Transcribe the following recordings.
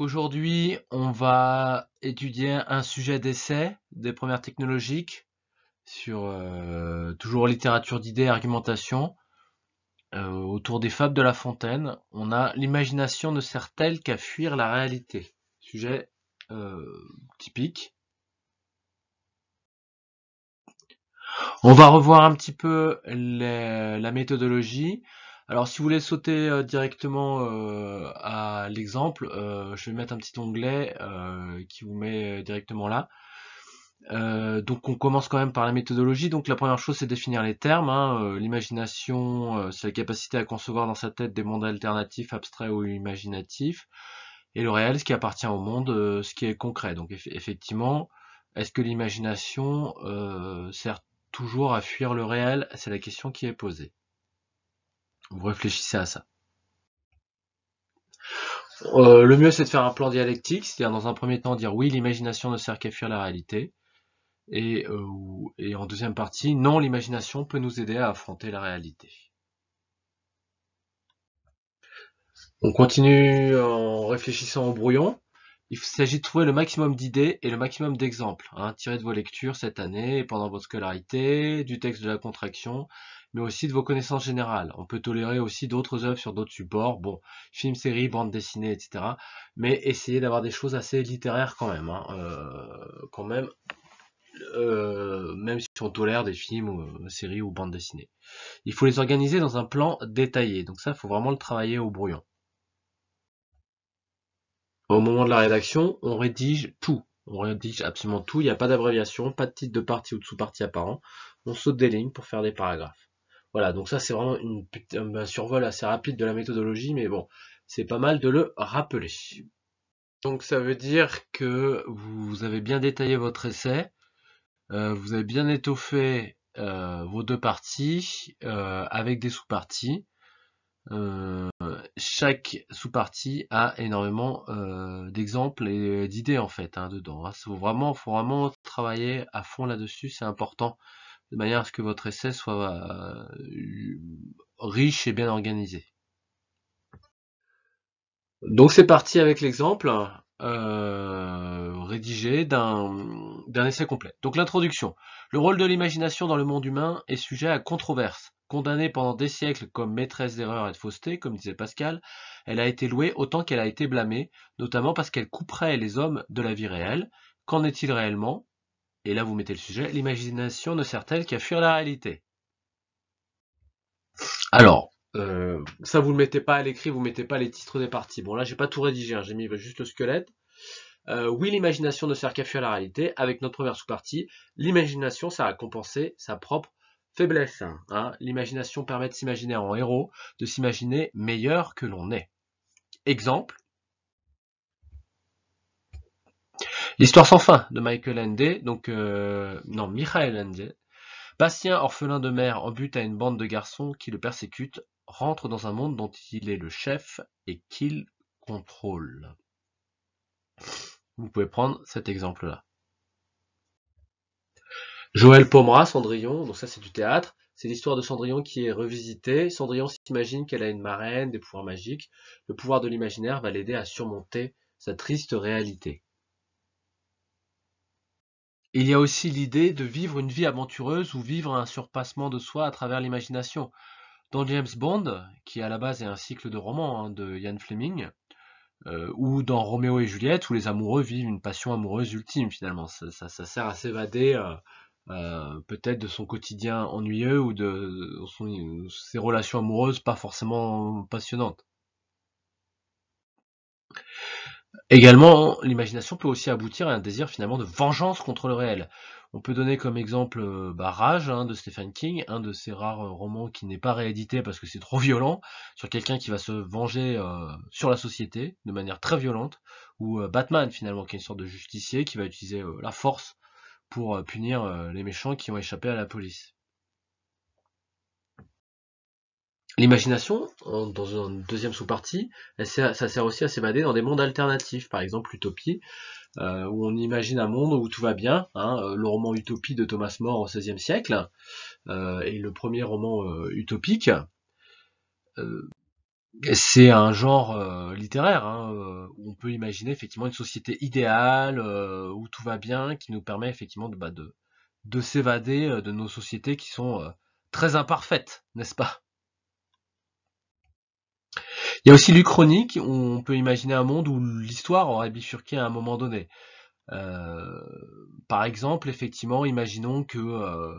aujourd'hui, on va étudier un sujet d'essai des premières technologiques sur euh, toujours littérature d'idées, argumentation. Euh, autour des fables de La Fontaine, on a l'imagination ne sert-elle qu'à fuir la réalité Sujet euh, typique. On va revoir un petit peu la méthodologie. Alors, si vous voulez sauter euh, directement euh, à l'exemple, euh, je vais mettre un petit onglet qui vous met directement là. donc, on commence quand même par la méthodologie. Donc, la première chose, c'est définir les termes. Hein. L'imagination, c'est la capacité à concevoir dans sa tête des mondes alternatifs, abstraits ou imaginatifs. Et le réel, ce qui appartient au monde, ce qui est concret. Donc, effectivement, est-ce que l'imagination sert toujours à fuir le réel C'est la question qui est posée. Vous réfléchissez à ça. Euh, le mieux, c'est de faire un plan dialectique, c'est-à-dire dans un premier temps dire oui, l'imagination ne sert qu'à fuir la réalité, euh, et, en deuxième partie, non, l'imagination peut nous aider à affronter la réalité. On continue en réfléchissant au brouillon. Il s'agit de trouver le maximum d'idées et le maximum d'exemples hein, tirés de vos lectures cette année pendant votre scolarité, du texte de la contraction, mais aussi de vos connaissances générales. On peut tolérer aussi d'autres œuvres sur d'autres supports, bon, films, séries, bandes dessinées, etc. Mais essayez d'avoir des choses assez littéraires quand même, hein, euh, quand même, euh, même si on tolère des films, euh, séries ou bandes dessinées. Il faut les organiser dans un plan détaillé, donc ça, il faut vraiment le travailler au brouillon. Au moment de la rédaction, on rédige tout. On rédige absolument tout. Il n'y a pas d'abréviation, pas de titre de partie ou de sous-partie apparent. On saute des lignes pour faire des paragraphes. Voilà, donc ça c'est vraiment une, un survol assez rapide de la méthodologie, mais bon, c'est pas mal de le rappeler. Donc ça veut dire que vous avez bien détaillé votre essai, euh, vous avez bien étoffé euh, vos deux parties euh, avec des sous-parties. chaque sous-partie a énormément d'exemples et d'idées en fait hein, dedans. Il hein. vraiment, faut vraiment travailler à fond là-dessus, c'est important de manière à ce que votre essai soit euh, riche et bien organisé. Donc c'est parti avec l'exemple euh, rédigé d'un essai complet. Donc l'introduction. Le rôle de l'imagination dans le monde humain est sujet à controverse. Condamnée pendant des siècles comme maîtresse d'erreur et de fausseté, comme disait Pascal, elle a été louée autant qu'elle a été blâmée, notamment parce qu'elle couperait les hommes de la vie réelle. Qu'en est-il réellement et là vous mettez le sujet, l'imagination ne sert-elle qu'à fuir la réalité Alors, euh, ça vous le mettez pas à l'écrit, vous mettez pas les titres des parties. Bon là j'ai pas tout rédigé, hein, j'ai mis juste le squelette. Euh, oui, l'imagination ne sert qu'à fuir la réalité. Avec notre première sous-partie, l'imagination ça a compensé sa propre faiblesse. Hein. L'imagination permet de s'imaginer en héros, de s'imaginer meilleur que l'on est. Exemple, L'histoire sans fin de Michael Ende, donc euh, non, Michael Ende, Bastien, orphelin de mère, en but à une bande de garçons qui le persécutent, rentre dans un monde dont il est le chef et qu'il contrôle. Vous pouvez prendre cet exemple-là. Joël Pomera, Cendrillon, donc ça c'est du théâtre. C'est l'histoire de Cendrillon qui est revisitée. Cendrillon s'imagine qu'elle a une marraine, des pouvoirs magiques. Le pouvoir de l'imaginaire va l'aider à surmonter sa triste réalité. Il y a aussi l'idée de vivre une vie aventureuse ou vivre un surpassement de soi à travers l'imagination. Dans James Bond, qui à la base est un cycle de romans hein, de Ian Fleming, euh, ou dans Roméo et Juliette, où les amoureux vivent une passion amoureuse ultime finalement. Ça, sert à s'évader euh, euh, peut-être de son quotidien ennuyeux ou de, ses relations amoureuses pas forcément passionnantes. Également, l'imagination peut aussi aboutir à un désir finalement de vengeance contre le réel. On peut donner comme exemple euh, Barrage Rage hein, de Stephen King, un de ses rares euh, romans qui n'est pas réédité parce que c'est trop violent, sur quelqu'un qui va se venger euh, sur la société de manière très violente, ou Batman finalement, qui est une sorte de justicier qui va utiliser la force pour punir les méchants qui ont échappé à la police. L'imagination, dans une deuxième sous-partie, ça sert aussi à s'évader dans des mondes alternatifs, par exemple l'utopie, euh, où on imagine un monde où tout va bien, hein, euh, le roman Utopie de Thomas More au XVIe siècle, euh, et le premier roman utopique. c'est un genre littéraire hein, où on peut imaginer effectivement une société idéale où tout va bien, qui nous permet effectivement de, bah, de s'évader de nos sociétés qui sont très imparfaites, n'est-ce pas il y a aussi où on peut imaginer un monde où l'histoire aurait bifurqué à un moment donné. Euh, par exemple, effectivement, imaginons que euh,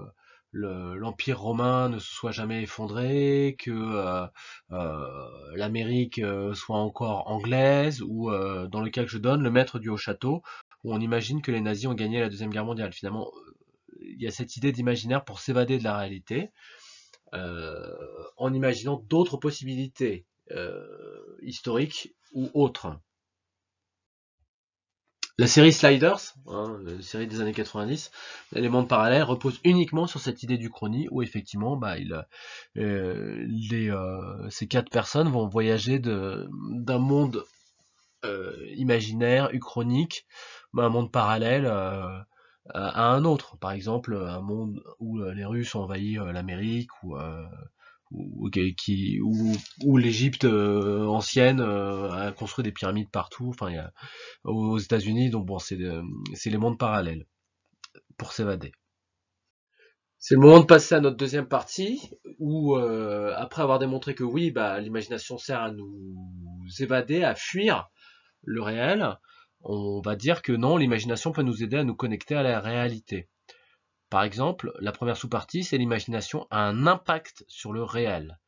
l'Empire romain ne se soit jamais effondré, que euh, l'Amérique soit encore anglaise, ou dans le cas que je donne, le maître du haut château, où on imagine que les nazis ont gagné la Deuxième Guerre mondiale. Finalement, il y a cette idée d'imaginaire pour s'évader de la réalité. en imaginant d'autres possibilités, euh, historique ou autre La série Sliders, hein, la série des années 90, l'élément de parallèle repose uniquement sur cette idée du chrony où effectivement bah, euh, euh, ces quatre personnes vont voyager d'un monde imaginaire, uchronique, bah, un monde parallèle à un autre. Par exemple, un monde où les Russes ont envahi l'Amérique ou ou l'Égypte euh, ancienne euh, a construit des pyramides partout. Enfin, aux États-Unis, donc bon, euh, c'est les mondes parallèles pour s'évader. C'est le moment de passer à notre deuxième partie, où après avoir démontré que oui, bah, l'imagination sert à nous évader, à fuir le réel, on va dire que non, l'imagination peut nous aider à nous connecter à la réalité. Par exemple, la première sous-partie, c'est l'imagination a un impact sur le réel.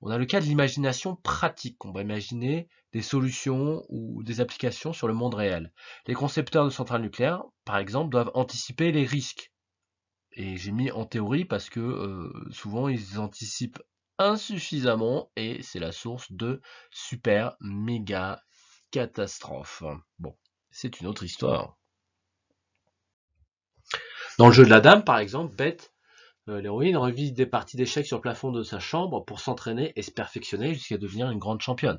On a le cas de l'imagination pratique. On va imaginer des solutions ou des applications sur le monde réel. Les concepteurs de centrales nucléaires, par exemple, doivent anticiper les risques. Et j'ai mis en théorie parce que euh, souvent ils anticipent insuffisamment et c'est la source de super méga catastrophes. Bon, c'est une autre histoire. Dans le jeu de la dame, par exemple, Beth, euh, l'héroïne, revit des parties d'échecs sur le plafond de sa chambre pour s'entraîner et se perfectionner jusqu'à devenir une grande championne.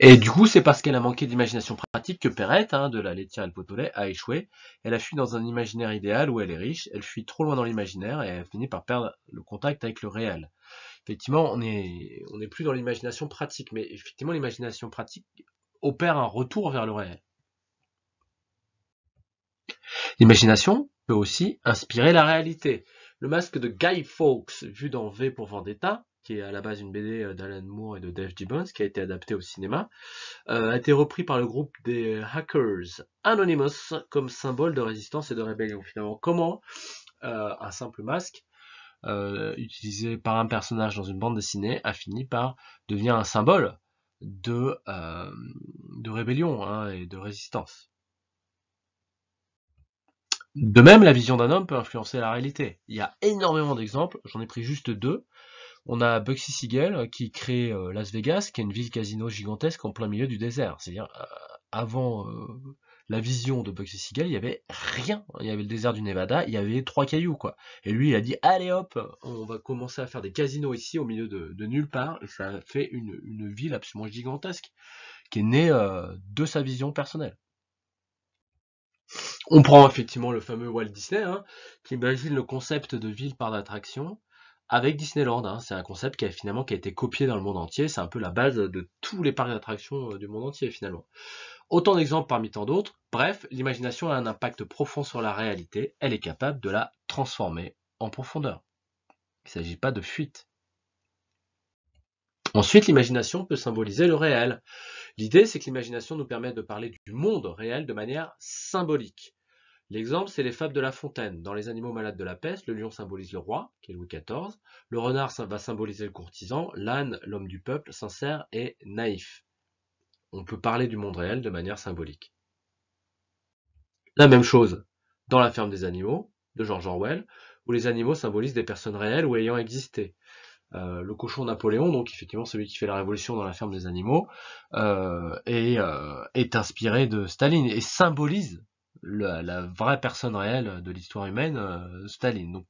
Et du coup, c'est parce qu'elle a manqué d'imagination pratique que Perrette, hein, de la laitière El Potolet, a échoué. Elle a fui dans un imaginaire idéal où elle est riche, elle fuit trop loin dans l'imaginaire et elle finit par perdre le contact avec le réel. Effectivement, on n'est on plus dans l'imagination pratique, mais effectivement, l'imagination pratique opère un retour vers le réel. L'imagination peut aussi inspirer la réalité. Le masque de Guy Fawkes, vu dans V pour Vendetta, qui est à la base une BD euh, d'Alan Moore et de Dave Gibbons, qui a été adaptée au cinéma, euh, a été repris par le groupe des euh, Hackers Anonymous comme symbole de résistance et de rébellion. Finalement, comment un simple masque utilisé par un personnage dans une bande dessinée a fini par devenir un symbole de, rébellion hein, et de résistance. De même, la vision d'un homme peut influencer la réalité. Il y a énormément d'exemples, j'en ai pris juste deux. On a Bugsy Siegel euh, qui crée euh, Las Vegas, qui est une ville casino gigantesque en plein milieu du désert. C'est-à-dire, euh, avant la vision de Bugsy Siegel, il y avait rien. Il y avait le désert du Nevada, il y avait trois cailloux, quoi. Et lui, il a dit, allez hop, on va commencer à faire des casinos ici, au milieu de, nulle part, et ça a fait une, ville absolument gigantesque, qui est née de sa vision personnelle. On prend effectivement le fameux Walt Disney, hein, qui imagine le concept de ville par d'attraction avec Disneyland. Hein. C'est un concept qui a finalement qui a été copié dans le monde entier. C'est un peu la base de tous les parcs d'attractions euh, du monde entier finalement. Autant d'exemples parmi tant d'autres. Bref, l'imagination a un impact profond sur la réalité. Elle est capable de la transformer en profondeur. Il ne s'agit pas de fuite. Ensuite, l'imagination peut symboliser le réel. L'idée, c'est que l'imagination nous permet de parler du monde réel de manière symbolique. L'exemple, c'est les fables de La Fontaine. Dans Les animaux malades de la peste, le lion symbolise le roi, qui est Louis XIV, le renard va symboliser le courtisan, l'âne, l'homme du peuple, sincère et naïf. On peut parler du monde réel de manière symbolique. La même chose dans La ferme des animaux, de George Orwell, où les animaux symbolisent des personnes réelles ou ayant existé. Euh, le cochon Napoléon, donc effectivement celui qui fait la révolution dans la ferme des animaux, euh, euh, est inspiré de Staline et symbolise la, vraie personne réelle de l'histoire humaine, Staline. Donc,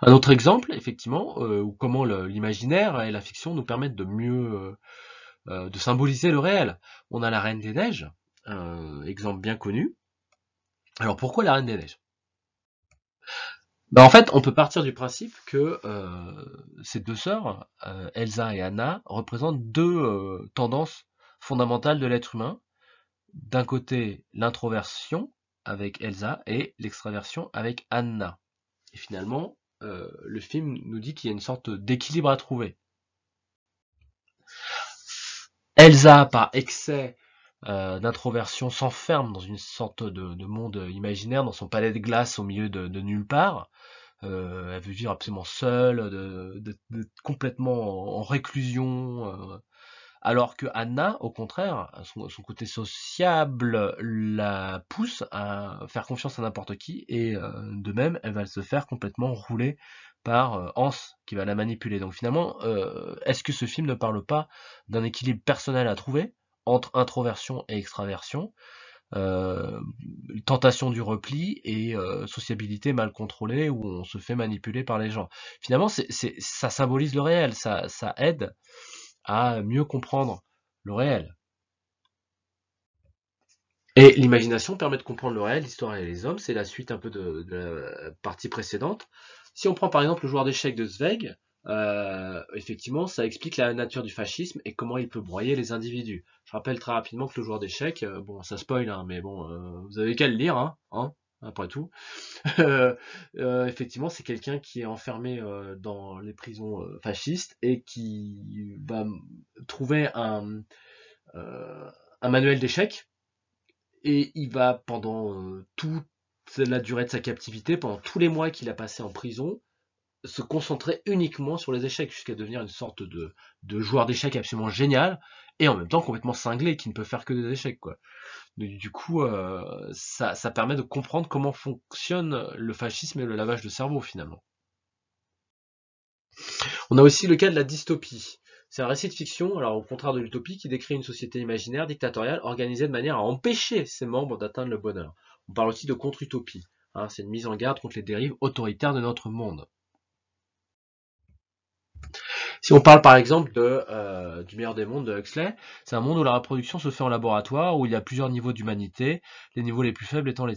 un autre exemple, effectivement, où comment l'imaginaire et la fiction nous permettent de mieux de symboliser le réel. On a la Reine des Neiges, exemple bien connu. Alors pourquoi la Reine des Neiges bah, en fait, on peut partir du principe que euh, ces deux sœurs, euh, Elsa et Anna, représentent deux euh, tendances fondamentales de l'être humain. D'un côté, l'introversion avec Elsa et l'extraversion avec Anna. Et finalement, le film nous dit qu'il y a une sorte d'équilibre à trouver. Elsa, par excès euh, d'introversion s'enferme dans une sorte de, monde imaginaire, dans son palais de glace au milieu de, nulle part. Euh, elle veut vivre absolument seule, de, complètement en, réclusion. Euh, alors que Anna, au contraire, son, son, côté sociable la pousse à faire confiance à n'importe qui, et euh, de même, elle va se faire complètement rouler par Hans qui va la manipuler. Donc finalement, est-ce que ce film ne parle pas d'un équilibre personnel à trouver entre introversion et extraversion, euh, tentation du repli et euh, sociabilité mal contrôlée où on se fait manipuler par les gens. Finalement, ça symbolise le réel, ça, aide à mieux comprendre le réel. Et l'imagination permet de comprendre le réel, l'histoire et les hommes. C'est la suite un peu de, de la partie précédente. Si on prend par exemple le joueur d'échecs de Zweig, euh, effectivement, ça explique la nature du fascisme et comment il peut broyer les individus. Je rappelle très rapidement que le joueur d'échecs, euh, bon, ça spoil, hein, mais bon, euh, vous avez qu'à le lire, hein, hein après tout. Euh, effectivement, c'est quelqu'un qui est enfermé dans les prisons fascistes et qui va bah, trouver un, un manuel d'échecs et il va pendant toute la durée de sa captivité, pendant tous les mois qu'il a passé en prison, se concentrer uniquement sur les échecs jusqu'à devenir une sorte de, joueur d'échecs absolument génial et en même temps complètement cinglé qui ne peut faire que des échecs quoi. du coup, euh, ça, permet de comprendre comment fonctionne le fascisme et le lavage de cerveau finalement. On a aussi le cas de la dystopie. C'est un récit de fiction, alors au contraire de l'utopie, qui décrit une société imaginaire, dictatoriale, organisée de manière à empêcher ses membres d'atteindre le bonheur. On parle aussi de contre-utopie. Hein, c'est une mise en garde contre les dérives autoritaires de notre monde. Si on parle par exemple de, euh, du meilleur des mondes de Huxley, c'est un monde où la reproduction se fait en laboratoire, où il y a plusieurs niveaux d'humanité, les niveaux les plus faibles étant les,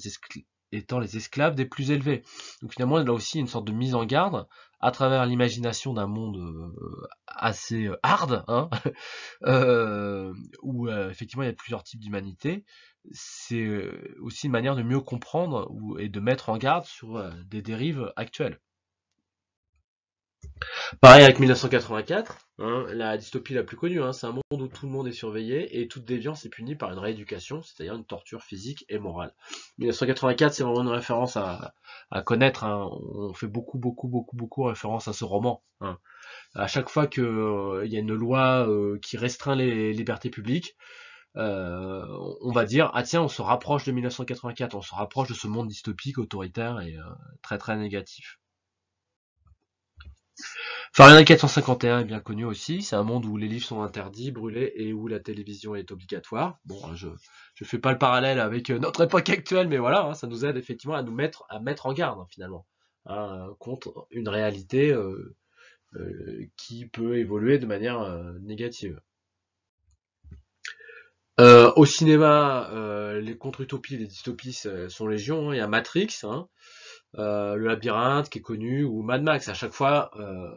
étant les esclaves des plus élevés. Donc finalement, là aussi, une sorte de mise en garde à travers l'imagination d'un monde euh, assez euh, hard, hein, où effectivement il y a plusieurs types d'humanité. C'est aussi une manière de mieux comprendre et de mettre en garde sur des dérives actuelles. Pareil avec 1984, hein, la dystopie la plus connue, hein, c'est un monde où tout le monde est surveillé et toute déviance est punie par une rééducation, c'est-à-dire une torture physique et morale. 1984, c'est vraiment une référence à, connaître. Hein. On fait beaucoup, beaucoup, beaucoup, beaucoup référence à ce roman. À chaque fois qu'il euh, y a une loi euh, qui restreint les libertés publiques, euh, on va dire ah tiens, on se rapproche de 1984, on se rapproche de ce monde dystopique, autoritaire et très, très négatif. Fahrenheit 451 est bien connu aussi. C'est un monde où les livres sont interdits, brûlés et où la télévision est obligatoire. Bon, hein, je ne fais pas le parallèle avec euh, notre époque actuelle, mais voilà, hein, ça nous aide effectivement à nous mettre à mettre en garde hein, finalement contre une réalité euh, euh, qui peut évoluer de manière négative. au cinéma, les contre-utopies, les dystopies sont légion. Il y a Matrix. Euh, le labyrinthe qui est connu ou Mad Max à chaque fois euh,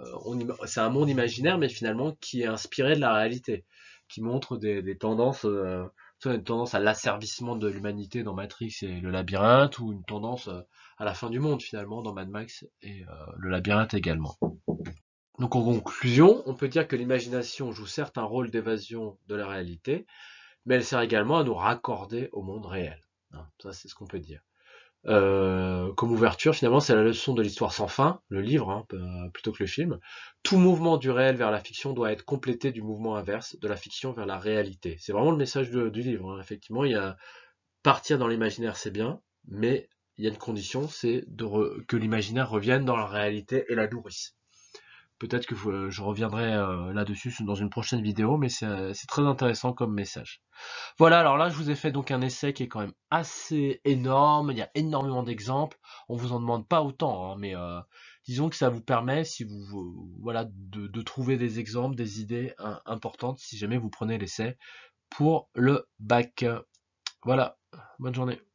c'est un monde imaginaire mais finalement qui est inspiré de la réalité qui montre des, tendances soit euh, une tendance à l'asservissement de l'humanité dans Matrix et le labyrinthe ou une tendance à la fin du monde finalement dans Mad Max et le labyrinthe également donc en conclusion on peut dire que l'imagination joue certes un rôle d'évasion de la réalité mais elle sert également à nous raccorder au monde réel hein. ça c'est ce qu'on peut dire euh, comme ouverture, finalement, c'est la leçon de l'histoire sans fin, le livre hein, euh, plutôt que le film. Tout mouvement du réel vers la fiction doit être complété du mouvement inverse, de la fiction vers la réalité. C'est vraiment le message du livre. Hein. Effectivement, il y a partir dans l'imaginaire, c'est bien, mais il y a une condition, c'est que l'imaginaire revienne dans la réalité et la nourrisse. Peut-être que euh, je reviendrai euh, là-dessus dans une prochaine vidéo, mais euh, c'est très intéressant comme message. Voilà, alors là, je vous ai fait donc un essai qui est quand même assez énorme. Il y a énormément d'exemples. On vous en demande pas autant, hein, mais disons que ça vous permet, si vous, voilà, de, trouver des exemples, des idées importantes, si jamais vous prenez l'essai pour le bac. Voilà, bonne journée.